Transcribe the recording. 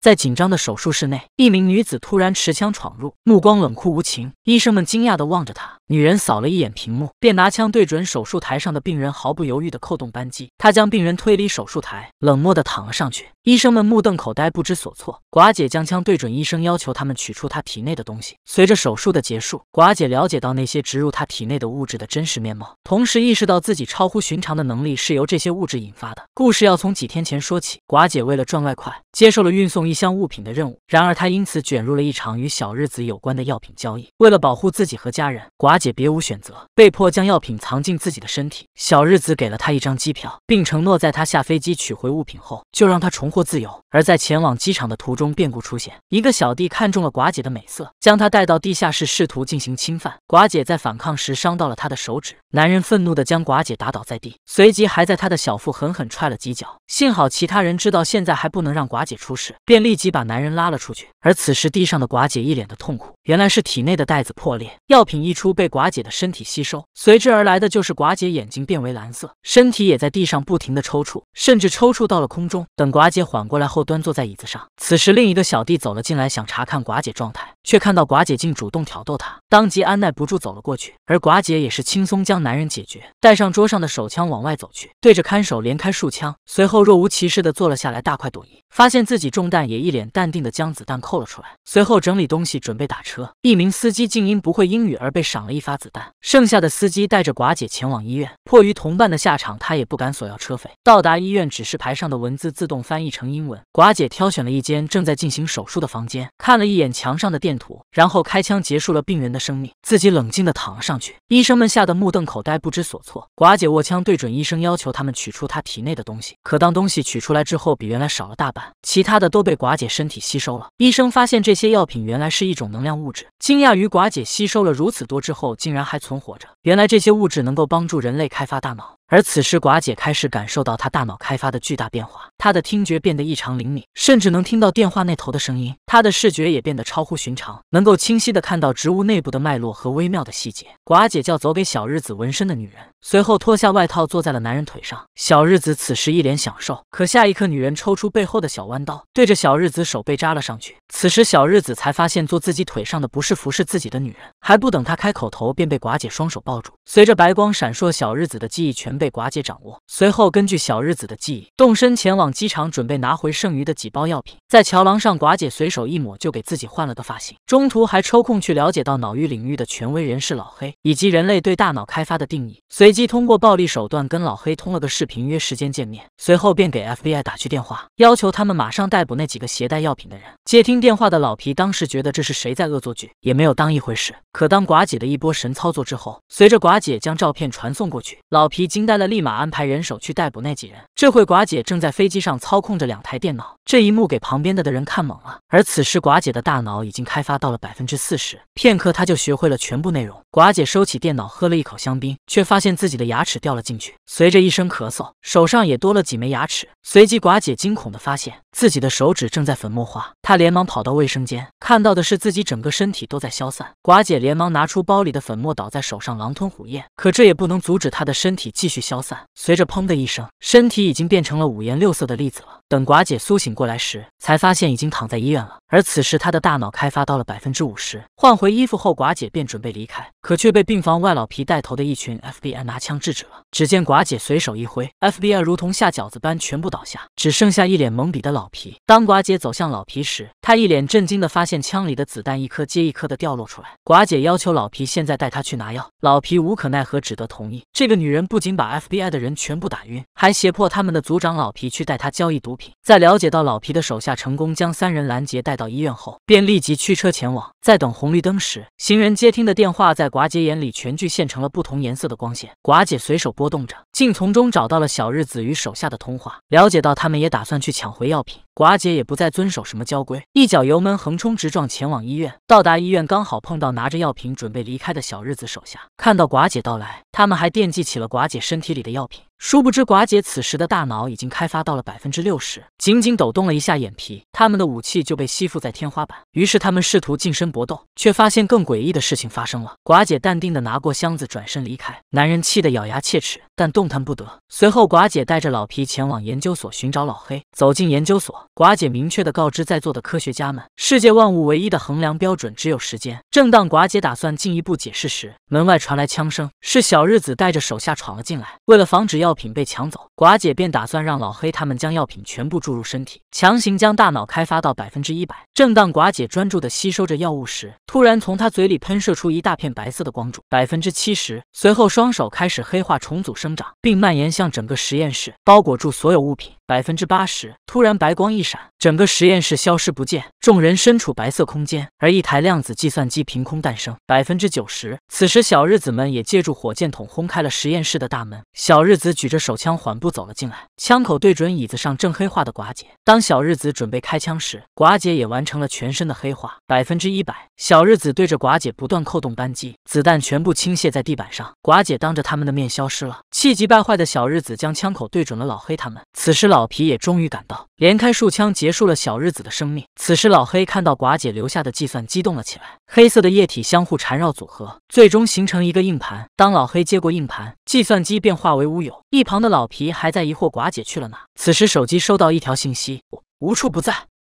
在紧张的手术室内，一名女子突然持枪闯入，目光冷酷无情。医生们惊讶的望着她。女人扫了一眼屏幕，便拿枪对准手术台上的病人，毫不犹豫地扣动扳机。她将病人推离手术台，冷漠地躺了上去。医生们目瞪口呆，不知所措。寡姐将枪对准医生，要求他们取出她体内的东西。随着手术的结束，寡姐了解到那些植入她体内的物质的真实面貌，同时意识到自己超乎寻常的能力是由这些物质引发的。故事要从几天前说起。寡姐为了赚外快，接受了运送一箱物品的任务。然而，她因此卷入了一场与小日子有关的药品交易。为了保护自己和家人，寡。姐别无选择，被迫将药品藏进自己的身体。小日子给了她一张机票，并承诺在她下飞机取回物品后，就让她重获自由。而在前往机场的途中，变故出现，一个小弟看中了寡姐的美色，将她带到地下室，试图进行侵犯。寡姐在反抗时伤到了他的手指，男人愤怒地将寡姐打倒在地，随即还在他的小腹狠狠踹了几脚。幸好其他人知道现在还不能让寡姐出事，便立即把男人拉了出去。而此时地上的寡姐一脸的痛苦，原来是体内的袋子破裂，药品溢出被。寡姐的身体吸收，随之而来的就是寡姐眼睛变为蓝色，身体也在地上不停的抽搐，甚至抽搐到了空中。等寡姐缓过来后，端坐在椅子上。此时另一个小弟走了进来，想查看寡姐状态，却看到寡姐竟主动挑逗他，当即按耐不住走了过去。而寡姐也是轻松将男人解决，带上桌上的手枪往外走去，对着看守连开数枪，随后若无其事的坐了下来，大快朵颐。发现自己中弹，也一脸淡定的将子弹扣了出来，随后整理东西准备打车。一名司机竟因不会英语而被赏了一。一发子弹，剩下的司机带着寡姐前往医院。迫于同伴的下场，他也不敢索要车费。到达医院，指示牌上的文字自动翻译成英文。寡姐挑选了一间正在进行手术的房间，看了一眼墙上的电图，然后开枪结束了病人的生命，自己冷静地躺了上去。医生们吓得目瞪口呆，不知所措。寡姐握枪对准医生，要求他们取出他体内的东西。可当东西取出来之后，比原来少了大半，其他的都被寡姐身体吸收了。医生发现这些药品原来是一种能量物质，惊讶于寡姐吸收了如此多之后。竟然还存活着！原来这些物质能够帮助人类开发大脑。而此时，寡姐开始感受到她大脑开发的巨大变化。她的听觉变得异常灵敏，甚至能听到电话那头的声音。她的视觉也变得超乎寻常，能够清晰地看到植物内部的脉络和微妙的细节。寡姐叫走给小日子纹身的女人，随后脱下外套坐在了男人腿上。小日子此时一脸享受，可下一刻，女人抽出背后的小弯刀，对着小日子手背扎了上去。此时，小日子才发现坐自己腿上的不是服侍自己的女人。还不等他开口，头便被寡姐双手抱住。随着白光闪烁，小日子的记忆全。被寡姐掌握，随后根据小日子的记忆，动身前往机场，准备拿回剩余的几包药品。在桥廊上，寡姐随手一抹，就给自己换了个发型。中途还抽空去了解到脑域领域的权威人士老黑以及人类对大脑开发的定义，随即通过暴力手段跟老黑通了个视频约时间见面。随后便给 FBI 打去电话，要求他们马上逮捕那几个携带药品的人。接听电话的老皮当时觉得这是谁在恶作剧，也没有当一回事。可当寡姐的一波神操作之后，随着寡姐将照片传送过去，老皮惊。来了，立马安排人手去逮捕那几人。这会寡姐正在飞机上操控着两台电脑，这一幕给旁边的的人看懵了。而此时寡姐的大脑已经开发到了百分之四十，片刻她就学会了全部内容。寡姐收起电脑，喝了一口香槟，却发现自己的牙齿掉了进去。随着一声咳嗽，手上也多了几枚牙齿。随即寡姐惊恐的发现自己的手指正在粉末化，她连忙跑到卫生间，看到的是自己整个身体都在消散。寡姐连忙拿出包里的粉末倒在手上，狼吞虎咽，可这也不能阻止她的身体继续。消散，随着砰的一声，身体已经变成了五颜六色的粒子了。等寡姐苏醒过来时，才发现已经躺在医院了。而此时，他的大脑开发到了百分之五十。换回衣服后，寡姐便准备离开，可却被病房外老皮带头的一群 FBI 拿枪制止了。只见寡姐随手一挥，FBI 如同下饺子般全部倒下，只剩下一脸懵逼的老皮。当寡姐走向老皮时，他一脸震惊的发现枪里的子弹一颗接一颗的掉落出来。寡姐要求老皮现在带她去拿药，老皮无可奈何，只得同意。这个女人不仅把 FBI 的人全部打晕，还胁迫他们的族长老皮去带她交易毒品。在了解到老皮的手下成功将三人拦截带。到医院后，便立即驱车前往。在等红绿灯时，行人接听的电话在寡姐眼里全具现成了不同颜色的光线。寡姐随手拨动着，竟从中找到了小日子与手下的通话，了解到他们也打算去抢回药品。寡姐也不再遵守什么交规，一脚油门横冲直撞前往医院。到达医院，刚好碰到拿着药瓶准备离开的小日子手下，看到寡姐到来，他们还惦记起了寡姐身体里的药品。殊不知寡姐此时的大脑已经开发到了百分之六十，仅仅抖动了一下眼皮，他们的武器就被吸附在天花板。于是他们试图近身搏斗，却发现更诡异的事情发生了。寡姐淡定的拿过箱子，转身离开。男人气得咬牙切齿，但动弹不得。随后寡姐带着老皮前往研究所寻找老黑。走进研究所。寡姐明确地告知在座的科学家们，世界万物唯一的衡量标准只有时间。正当寡姐打算进一步解释时，门外传来枪声，是小日子带着手下闯了进来。为了防止药品被抢走，寡姐便打算让老黑他们将药品全部注入身体，强行将大脑开发到百分之一百。正当寡姐专注地吸收着药物时，突然从她嘴里喷射出一大片白色的光柱，百分之七十。随后双手开始黑化重组生长，并蔓延向整个实验室，包裹住所有物品，百分之八十。突然白光。一闪，整个实验室消失不见。众人身处白色空间，而一台量子计算机凭空诞生，百分之九十。此时，小日子们也借助火箭筒轰开了实验室的大门。小日子举着手枪，缓步走了进来，枪口对准椅子上正黑化的寡姐。当小日子准备开枪时，寡姐也完成了全身的黑化，百分之一百。小日子对着寡姐不断扣动扳机，子弹全部倾泻在地板上。寡姐当着他们的面消失了。气急败坏的小日子将枪口对准了老黑他们。此时老皮也终于赶到，连开数枪结束了小日子的生命。此时老黑看到寡姐留下的计算，激动了起来。黑色的液体相互缠绕组合，最终形成一个硬盘。当老黑接过硬盘，计算机便化为乌有。一旁的老皮还在疑惑寡姐去了哪。此时手机收到一条信息：无处不在。